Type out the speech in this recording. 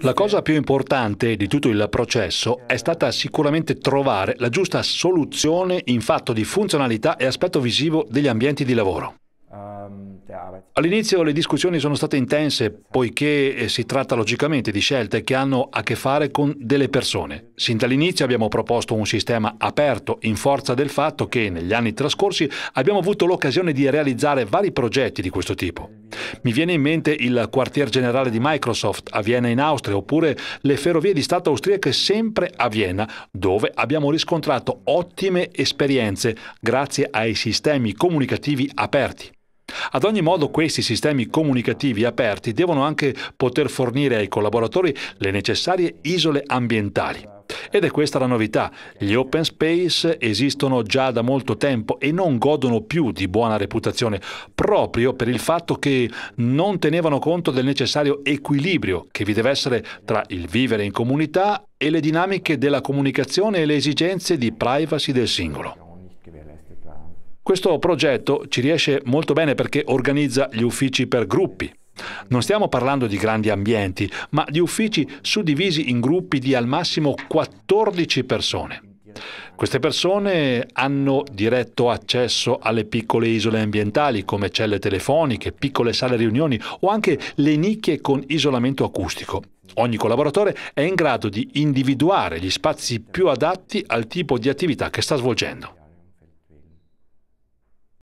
La cosa più importante di tutto il processo è stata sicuramente trovare la giusta soluzione in fatto di funzionalità e aspetto visivo degli ambienti di lavoro. Ehm, All'inizio le discussioni sono state intense poiché eh, si tratta logicamente di scelte che hanno a che fare con delle persone. Sin dall'inizio abbiamo proposto un sistema aperto in forza del fatto che negli anni trascorsi abbiamo avuto l'occasione di realizzare vari progetti di questo tipo. Mi viene in mente il quartier generale di Microsoft a Vienna in Austria oppure le ferrovie di Stato austriache sempre a Vienna dove abbiamo riscontrato ottime esperienze grazie ai sistemi comunicativi aperti. Ad ogni modo questi sistemi comunicativi aperti devono anche poter fornire ai collaboratori le necessarie isole ambientali. Ed è questa la novità. Gli open space esistono già da molto tempo e non godono più di buona reputazione, proprio per il fatto che non tenevano conto del necessario equilibrio che vi deve essere tra il vivere in comunità e le dinamiche della comunicazione e le esigenze di privacy del singolo. Questo progetto ci riesce molto bene perché organizza gli uffici per gruppi, non stiamo parlando di grandi ambienti, ma di uffici suddivisi in gruppi di al massimo 14 persone. Queste persone hanno diretto accesso alle piccole isole ambientali come celle telefoniche, piccole sale riunioni o anche le nicchie con isolamento acustico. Ogni collaboratore è in grado di individuare gli spazi più adatti al tipo di attività che sta svolgendo.